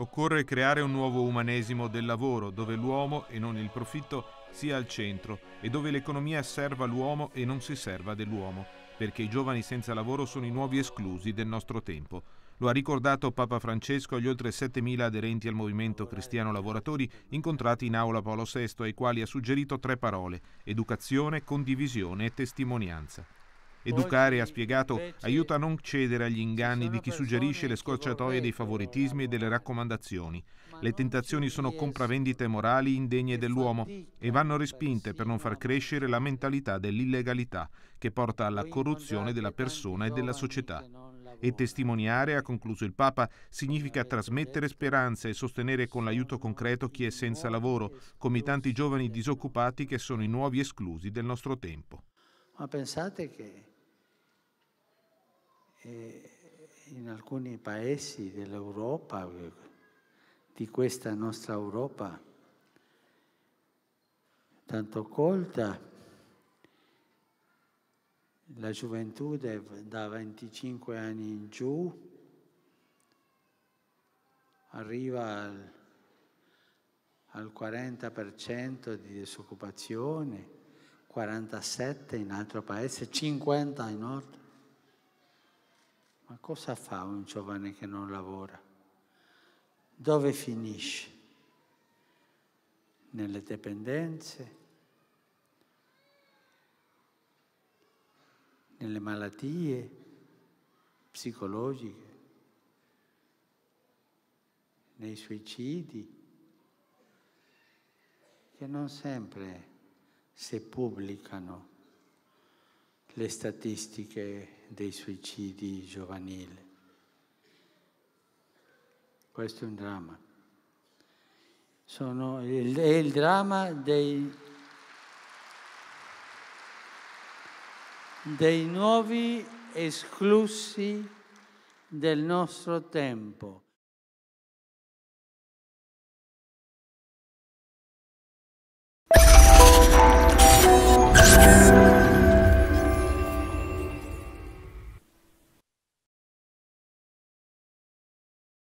Occorre creare un nuovo umanesimo del lavoro, dove l'uomo e non il profitto sia al centro e dove l'economia serva l'uomo e non si serva dell'uomo, perché i giovani senza lavoro sono i nuovi esclusi del nostro tempo. Lo ha ricordato Papa Francesco agli oltre 7.000 aderenti al movimento cristiano lavoratori incontrati in aula Paolo VI, ai quali ha suggerito tre parole, educazione, condivisione e testimonianza. Educare, ha spiegato, aiuta a non cedere agli inganni di chi suggerisce le scorciatoie dei favoritismi e delle raccomandazioni. Le tentazioni sono compravendite morali indegne dell'uomo e vanno respinte per non far crescere la mentalità dell'illegalità che porta alla corruzione della persona e della società. E testimoniare, ha concluso il Papa, significa trasmettere speranza e sostenere con l'aiuto concreto chi è senza lavoro, come i tanti giovani disoccupati che sono i nuovi esclusi del nostro tempo. Ma pensate che in alcuni paesi dell'Europa, di questa nostra Europa tanto colta, la gioventù da 25 anni in giù arriva al, al 40% di disoccupazione, 47 in altro paese, 50 in nord. Ma cosa fa un giovane che non lavora? Dove finisce? Nelle dipendenze? Nelle malattie psicologiche? Nei suicidi? Che non sempre si pubblicano le statistiche dei suicidi giovanili. Questo è un dramma. Sono, il, è il dramma dei, dei nuovi esclusi del nostro tempo.